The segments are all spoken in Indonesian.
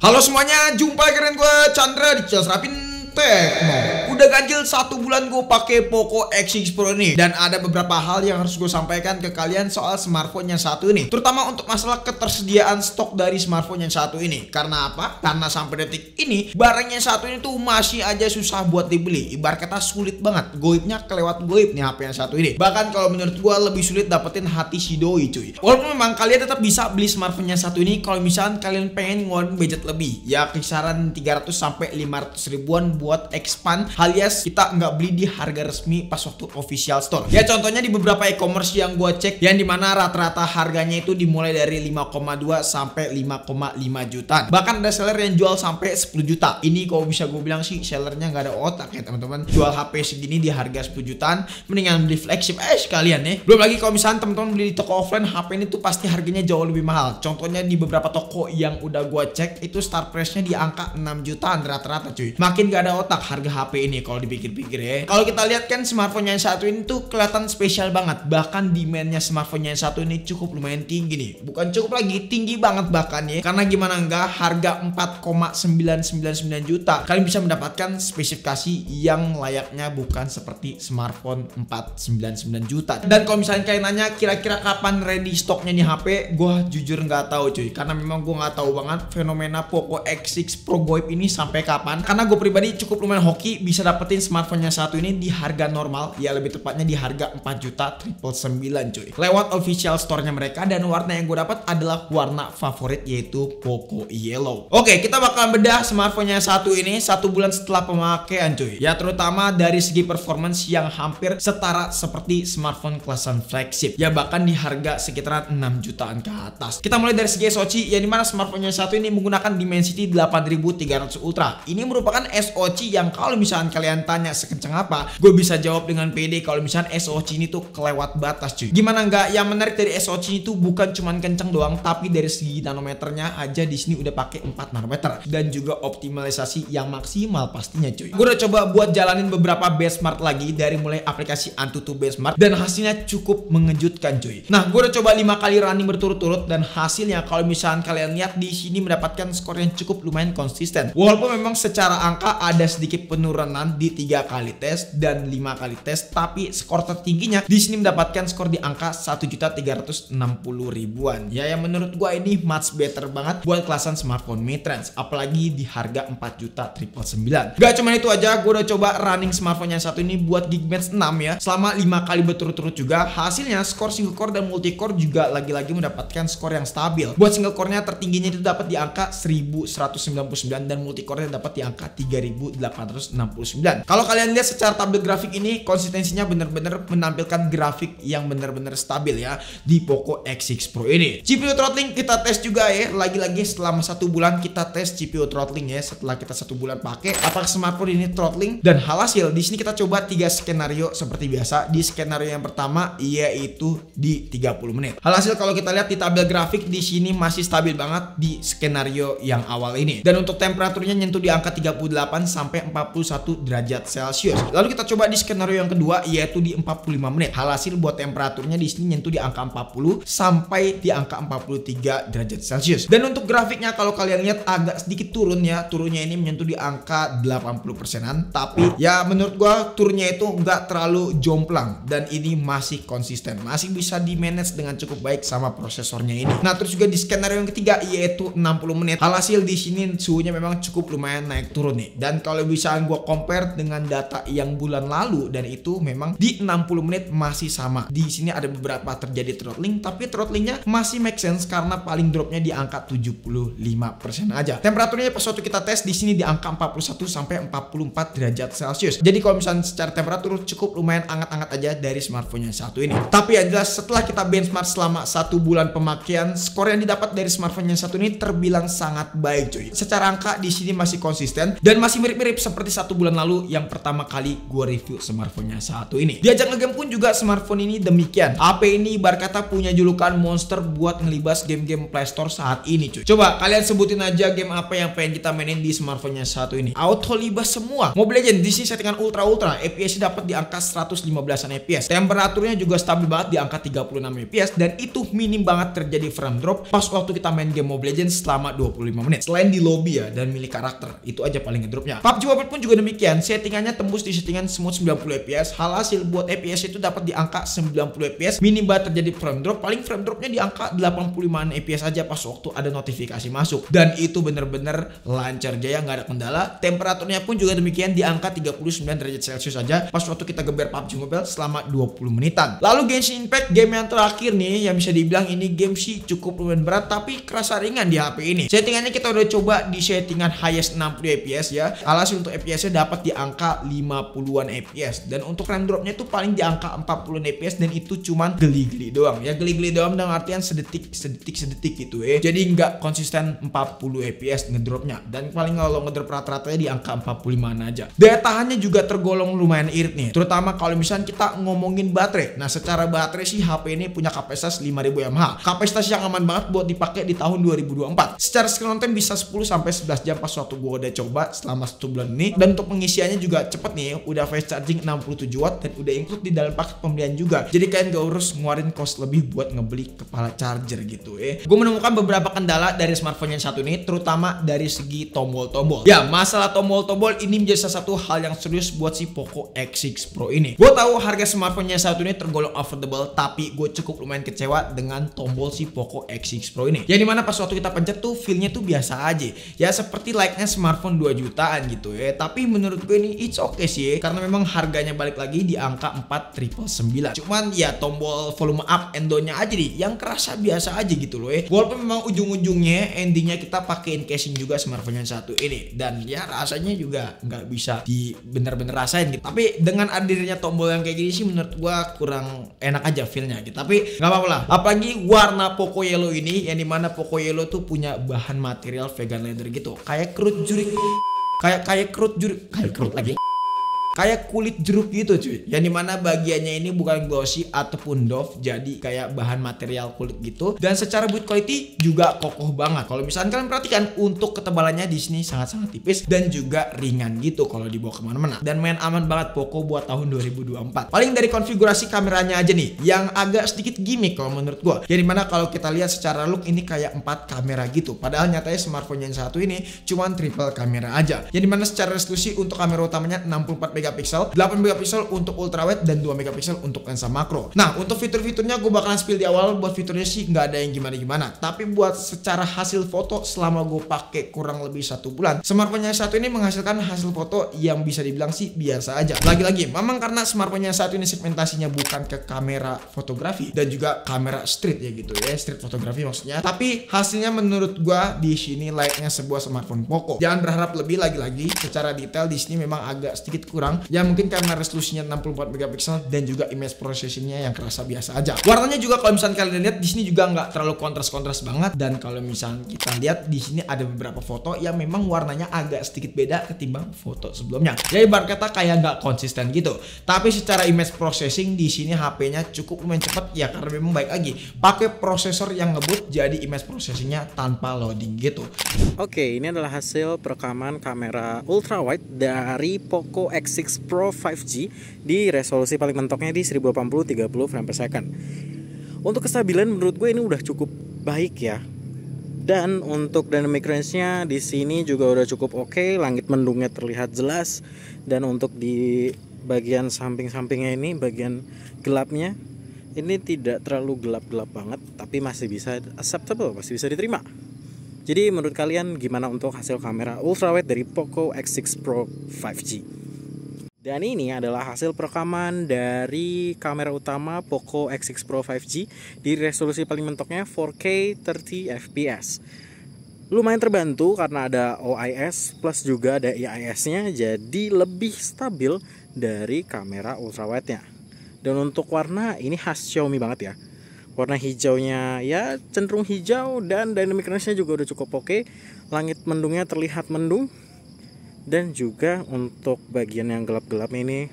Halo semuanya, jumpa lagi dengan gue Chandra di Chelsea Rapin Tekno udah ganjil satu bulan gue pakai Poco X6 Pro ini dan ada beberapa hal yang harus gue sampaikan ke kalian soal smartphone yang satu ini terutama untuk masalah ketersediaan stok dari smartphone yang satu ini karena apa? karena sampai detik ini barangnya satu ini tuh masih aja susah buat dibeli ibar kata sulit banget goibnya kelewat goib nih HP yang satu ini bahkan kalau menurut gue lebih sulit dapetin hati si doi cuy walaupun memang kalian tetap bisa beli smartphone yang satu ini kalau misalnya kalian pengen ngeluarin budget lebih ya kisaran 300 sampai 500 ribuan buat expand hal alias kita nggak beli di harga resmi pas waktu official store. Ya contohnya di beberapa e-commerce yang gue cek yang dimana rata-rata harganya itu dimulai dari 5,2 sampai 5,5 juta. Bahkan ada seller yang jual sampai 10 juta. Ini kalau bisa gue bilang sih sellernya nggak ada otak ya teman-teman. Jual HP segini di harga 10 jutaan mendingan beli flagship eh sekalian ya. Belum lagi kalau misalnya teman-teman beli di toko offline HP ini tuh pasti harganya jauh lebih mahal. Contohnya di beberapa toko yang udah gue cek itu start price-nya di angka 6 jutaan rata-rata cuy. Makin gak ada otak harga HP ini kalau dipikir-pikir ya. Kalau kita lihat kan smartphone yang satu ini tuh kelihatan spesial banget. Bahkan demandnya smartphone yang satu ini cukup lumayan tinggi nih. Bukan cukup lagi, tinggi banget bahkan ya. Karena gimana enggak harga 4,999 juta kalian bisa mendapatkan spesifikasi yang layaknya bukan seperti smartphone 499 juta. Dan kalau misalnya kalian nanya kira-kira kapan ready stoknya nih HP, gue jujur nggak tahu cuy. Karena memang gue nggak tahu banget fenomena Poco X6 Pro Goib ini sampai kapan. Karena gue pribadi cukup lumayan hoki bisa dapetin smartphone yang satu ini di harga normal, ya lebih tepatnya di harga 4 juta triple 9 cuy. Lewat official store-nya mereka dan warna yang gue dapat adalah warna favorit yaitu Poco Yellow. Oke, kita bakal bedah smartphone yang satu ini satu bulan setelah pemakaian cuy. Ya terutama dari segi performance yang hampir setara seperti smartphone kelasan flagship. Ya bahkan di harga sekitaran 6 jutaan ke atas. Kita mulai dari segi SoC ya dimana smartphone yang satu ini menggunakan Dimensity 8300 Ultra. Ini merupakan SoC yang kalau misalnya kalian tanya sekencang apa, gue bisa jawab dengan pede kalau misalnya SOC ini tuh kelewat batas cuy. Gimana nggak? Yang menarik dari SOC ini tuh bukan cuman kenceng doang, tapi dari segi nanometernya aja di sini udah pakai 4 nanometer dan juga optimalisasi yang maksimal pastinya cuy. Gue udah coba buat jalanin beberapa benchmark lagi dari mulai aplikasi Antutu Benchmark dan hasilnya cukup mengejutkan cuy. Nah, gue udah coba 5 kali running berturut-turut dan hasilnya kalau misalnya kalian lihat di sini mendapatkan skor yang cukup lumayan konsisten. Walaupun memang secara angka ada sedikit penurunan di tiga kali tes dan lima kali tes tapi skor tertingginya di sini mendapatkan skor di angka 1.360 ribuan ya yang menurut gua ini much better banget buat kelasan smartphone midrange apalagi di harga 4 juta triple 9 gak cuma itu aja gua udah coba running smartphone yang satu ini buat Geekbench 6 ya selama lima kali berturut-turut juga hasilnya skor single core dan multi core juga lagi-lagi mendapatkan skor yang stabil buat single core-nya tertingginya itu dapat di angka 1199 dan multi core-nya dapat di angka 3869 2009. Kalau kalian lihat secara tabel grafik ini konsistensinya benar-benar menampilkan grafik yang benar-benar stabil ya di Poco X6 Pro ini. CPU throttling kita tes juga ya. Lagi-lagi selama satu bulan kita tes CPU throttling ya. Setelah kita satu bulan pakai apakah smartphone ini throttling dan hal hasil di sini kita coba tiga skenario seperti biasa. Di skenario yang pertama yaitu di 30 menit. Hal hasil kalau kita lihat di tabel grafik di sini masih stabil banget di skenario yang awal ini. Dan untuk temperaturnya nyentuh di angka 38 sampai 41 derajat Celcius. Lalu kita coba di skenario yang kedua yaitu di 45 menit. Hal hasil buat temperaturnya di sini nyentuh di angka 40 sampai di angka 43 derajat Celcius. Dan untuk grafiknya kalau kalian lihat agak sedikit turun ya. Turunnya ini menyentuh di angka 80 persenan. Tapi ya menurut gua turunnya itu nggak terlalu jomplang dan ini masih konsisten. Masih bisa di manage dengan cukup baik sama prosesornya ini. Nah terus juga di skenario yang ketiga yaitu 60 menit. Hal hasil di sini suhunya memang cukup lumayan naik turun nih. Dan kalau bisa gua compare compare dengan data yang bulan lalu dan itu memang di 60 menit masih sama. Di sini ada beberapa terjadi throttling tapi throttlingnya masih make sense karena paling dropnya di angka 75% aja. Temperaturnya pas waktu kita tes di sini di angka 41 sampai 44 derajat Celcius. Jadi kalau misalnya secara temperatur cukup lumayan hangat-hangat aja dari smartphone yang satu ini. Tapi yang jelas setelah kita benchmark selama satu bulan pemakaian, skor yang didapat dari smartphone yang satu ini terbilang sangat baik cuy. Secara angka di sini masih konsisten dan masih mirip-mirip seperti satu bulan lalu yang pertama kali gue review smartphone-nya satu ini. Diajak ngegame pun juga smartphone ini demikian. HP ini ibarat kata punya julukan monster buat ngelibas game-game Playstore saat ini cuy. Coba kalian sebutin aja game apa yang pengen kita mainin di smartphone-nya satu ini. Auto libas semua. Mobile Legends di sini settingan ultra-ultra. FPS dapat di angka 115-an FPS. Temperaturnya juga stabil banget di angka 36 FPS dan itu minim banget terjadi frame drop pas waktu kita main game Mobile Legends selama 25 menit. Selain di lobby ya dan milih karakter. Itu aja paling ngedropnya. PUBG Mobile pun juga demikian Kemudian settingannya tembus di settingan smooth 90 fps. Hal hasil buat fps itu dapat di angka 90 fps. Minimal terjadi frame drop. Paling frame dropnya di angka 85 fps aja pas waktu ada notifikasi masuk. Dan itu bener-bener lancar jaya nggak ada kendala. Temperaturnya pun juga demikian di angka 39 derajat celcius aja. Pas waktu kita geber PUBG Mobile selama 20 menitan. Lalu Genshin Impact game yang terakhir nih yang bisa dibilang ini game sih cukup lumayan berat tapi kerasa ringan di HP ini. Settingannya kita udah coba di settingan highest 60 fps ya. Alhasil untuk fps-nya dapat di angka 50-an fps dan untuk frame dropnya itu paling di angka 40 fps dan itu cuman geli-geli doang ya geli-geli doang dengan artian sedetik sedetik sedetik gitu ya eh. jadi nggak konsisten 40 fps ngedropnya dan paling kalau ngedrop rata-ratanya di angka 45an aja daya tahannya juga tergolong lumayan irit nih terutama kalau misalnya kita ngomongin baterai nah secara baterai sih HP ini punya kapasitas 5000 mAh kapasitas yang aman banget buat dipakai di tahun 2024 secara screen time bisa 10 sampai 11 jam pas waktu gua udah coba selama satu bulan ini dan untuk pengisiannya juga cepet nih udah fast charging 67 watt dan udah include di dalam paket pembelian juga jadi kalian gak urus nguarin cost lebih buat ngebeli kepala charger gitu eh ya. gue menemukan beberapa kendala dari smartphone yang satu ini terutama dari segi tombol-tombol ya masalah tombol-tombol ini menjadi salah satu hal yang serius buat si Poco X6 Pro ini gue tahu harga smartphone yang satu ini tergolong affordable tapi gue cukup lumayan kecewa dengan tombol si Poco X6 Pro ini Ya dimana pas waktu kita pencet tuh feelnya tuh biasa aja ya seperti like-nya smartphone 2 jutaan gitu ya tapi menurut menurut gue ini it's okay sih ya. karena memang harganya balik lagi di angka 4999 cuman ya tombol volume up endonya aja nih yang kerasa biasa aja gitu loh ya walaupun memang ujung-ujungnya endingnya kita pakein casing juga smartphone yang satu ini dan ya rasanya juga nggak bisa di bener-bener rasain gitu tapi dengan adirnya tombol yang kayak gini sih menurut gua kurang enak aja feelnya gitu tapi nggak apa-apa lah apalagi warna Poco Yellow ini yang dimana Poco Yellow tuh punya bahan material vegan leather gitu kayak kerut jurik kayak kayak kerut juri kayak kerut lagi kayak kulit jeruk gitu cuy yang dimana bagiannya ini bukan glossy ataupun doff jadi kayak bahan material kulit gitu dan secara build quality juga kokoh banget kalau misalnya kalian perhatikan untuk ketebalannya di sini sangat-sangat tipis dan juga ringan gitu kalau dibawa kemana-mana dan main aman banget Poco buat tahun 2024 paling dari konfigurasi kameranya aja nih yang agak sedikit gimmick kalau menurut gua yang dimana kalau kita lihat secara look ini kayak empat kamera gitu padahal nyatanya smartphone yang satu ini cuman triple kamera aja yang dimana secara resolusi untuk kamera utamanya 64 megapiksel megapiksel, 8 megapiksel untuk ultrawide dan 2 mp untuk lensa makro. Nah, untuk fitur-fiturnya gue bakalan spill di awal buat fiturnya sih nggak ada yang gimana-gimana, tapi buat secara hasil foto selama gue pakai kurang lebih satu bulan, smartphone yang satu ini menghasilkan hasil foto yang bisa dibilang sih biasa aja. Lagi-lagi, memang karena smartphone yang satu ini segmentasinya bukan ke kamera fotografi dan juga kamera street ya gitu ya, street fotografi maksudnya. Tapi hasilnya menurut gue di sini layaknya sebuah smartphone pokok. Jangan berharap lebih lagi-lagi secara detail di sini memang agak sedikit kurang kurang ya mungkin karena resolusinya 64 megapiksel dan juga image processingnya yang kerasa biasa aja warnanya juga kalau misalnya kalian lihat di sini juga nggak terlalu kontras-kontras banget dan kalau misalnya kita lihat di sini ada beberapa foto yang memang warnanya agak sedikit beda ketimbang foto sebelumnya jadi ya, berkata kata kayak nggak konsisten gitu tapi secara image processing di sini HP-nya cukup lumayan cepat ya karena memang baik lagi pakai prosesor yang ngebut jadi image processingnya tanpa loading gitu oke ini adalah hasil perekaman kamera ultra wide dari Poco X 6 Pro 5G di resolusi paling mentoknya di 1080 30 frame per second. Untuk kestabilan menurut gue ini udah cukup baik ya. Dan untuk dynamic range-nya di sini juga udah cukup oke, okay, langit mendungnya terlihat jelas dan untuk di bagian samping-sampingnya ini bagian gelapnya ini tidak terlalu gelap-gelap banget tapi masih bisa acceptable, masih bisa diterima. Jadi menurut kalian gimana untuk hasil kamera ultrawide dari Poco X6 Pro 5G? Dan ini adalah hasil perekaman dari kamera utama Poco X6 Pro 5G di resolusi paling mentoknya 4K 30 fps. Lumayan terbantu karena ada OIS plus juga ada eis nya jadi lebih stabil dari kamera ultrawide-nya. Dan untuk warna ini khas Xiaomi banget ya. Warna hijaunya ya cenderung hijau dan dynamic range-nya juga udah cukup oke. Langit mendungnya terlihat mendung dan juga untuk bagian yang gelap-gelap ini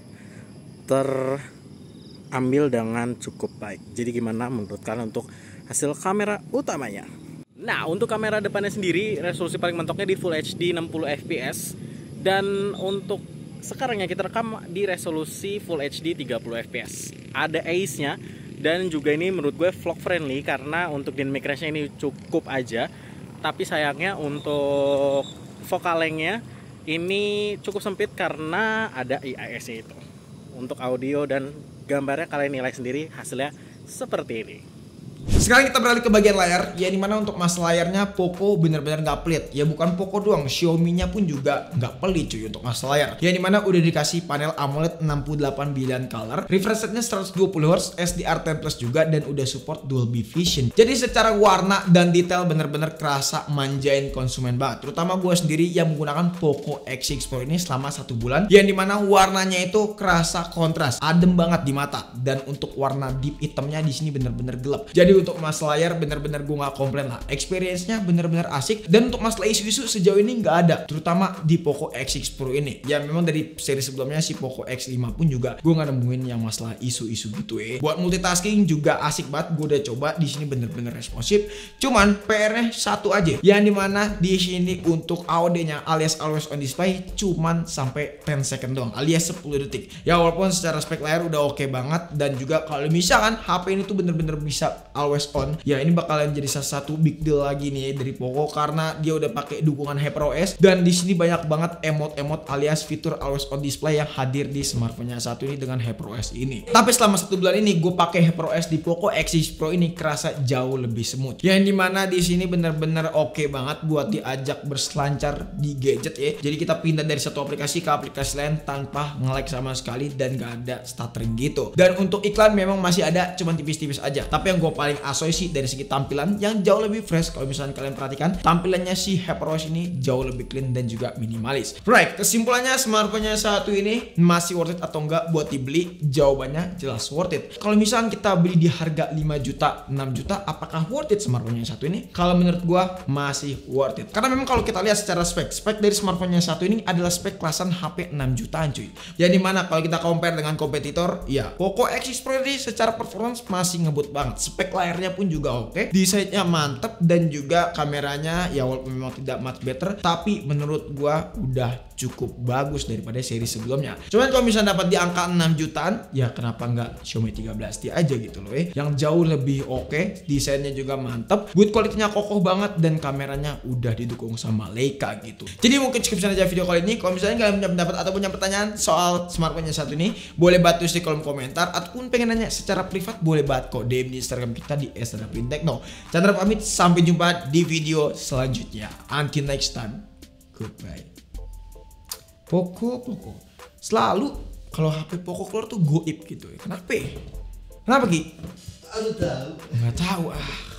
terambil dengan cukup baik jadi gimana menurut kalian untuk hasil kamera utamanya nah untuk kamera depannya sendiri resolusi paling mentoknya di Full HD 60 fps dan untuk sekarang yang kita rekam di resolusi Full HD 30 fps ada ace nya dan juga ini menurut gue vlog friendly karena untuk dynamic range-nya ini cukup aja tapi sayangnya untuk vokalengnya ini cukup sempit karena ada IIS itu untuk audio dan gambarnya kalian nilai sendiri hasilnya seperti ini sekarang kita beralih ke bagian layar, ya dimana untuk mas layarnya Poco bener-bener nggak pelit. Ya bukan Poco doang, Xiaomi-nya pun juga nggak pelit cuy untuk mas layar. Ya dimana udah dikasih panel AMOLED 68 billion color, refresh rate-nya 120Hz, SDR10 Plus juga, dan udah support Dolby Vision. Jadi secara warna dan detail bener-bener kerasa manjain konsumen banget. Terutama gue sendiri yang menggunakan Poco X6 Pro ini selama satu bulan, yang dimana warnanya itu kerasa kontras, adem banget di mata. Dan untuk warna deep hitamnya di sini bener-bener gelap. Jadi untuk mas layar bener-bener gue gak komplain lah experience-nya bener-bener asik dan untuk masalah isu-isu sejauh ini gak ada terutama di Poco X6 Pro ini ya memang dari seri sebelumnya si Poco X5 pun juga gue gak nemuin yang masalah isu-isu gitu eh buat multitasking juga asik banget gue udah coba di sini bener-bener responsif cuman PR-nya satu aja yang dimana di sini untuk AOD-nya alias always on display cuman sampai 10 second doang alias 10 detik ya walaupun secara spek layar udah oke okay banget dan juga kalau misalkan HP ini tuh bener-bener bisa always respon ya ini bakalan jadi salah satu big deal lagi nih ya dari Poco karena dia udah pakai dukungan HyperOS dan di sini banyak banget emot-emot alias fitur always on display yang hadir di smartphone-nya satu ini dengan HyperOS ini. Tapi selama satu bulan ini gue pakai HyperOS di Poco X6 Pro ini kerasa jauh lebih smooth. Yang dimana di sini bener-bener oke okay banget buat diajak berselancar di gadget ya. Jadi kita pindah dari satu aplikasi ke aplikasi lain tanpa ngelag sama sekali dan gak ada stuttering gitu. Dan untuk iklan memang masih ada cuman tipis-tipis aja. Tapi yang gue paling as sih dari segi tampilan yang jauh lebih fresh kalau misalnya kalian perhatikan tampilannya si Hyperwatch ini jauh lebih clean dan juga minimalis. Right, kesimpulannya smartphone-nya satu ini masih worth it atau enggak buat dibeli? Jawabannya jelas worth it. Kalau misalnya kita beli di harga 5 juta, 6 juta, apakah worth it smartphone-nya satu ini? Kalau menurut gua masih worth it. Karena memang kalau kita lihat secara spek, spek dari smartphone-nya satu ini adalah spek kelasan HP 6 jutaan cuy. ya dimana kalau kita compare dengan kompetitor, ya Poco X Pro ini secara performance masih ngebut banget. Spek layar layarnya pun juga oke okay. desainnya mantep dan juga kameranya ya walaupun memang tidak much better tapi menurut gua udah cukup bagus daripada seri sebelumnya. Cuman kalau misalnya dapat di angka 6 jutaan, ya kenapa nggak Xiaomi 13T aja gitu loh eh. Yang jauh lebih oke, okay, desainnya juga mantep, quality kualitinya kokoh banget dan kameranya udah didukung sama Leica gitu. Jadi mungkin cukup saja aja video kali ini. Kalau misalnya kalian punya pendapat atau punya pertanyaan soal smartphone yang satu ini, boleh batu di kolom komentar ataupun pengen nanya secara privat boleh banget kok DM di Instagram kita di @sandraprintechno. Chandra pamit sampai jumpa di video selanjutnya. Until next time. Goodbye. Poco, Poco. Selalu kalau HP Poco keluar tuh goib gitu ya. Kenapa? Ya? Kenapa Ki? Aku tahu. Gak tahu ah.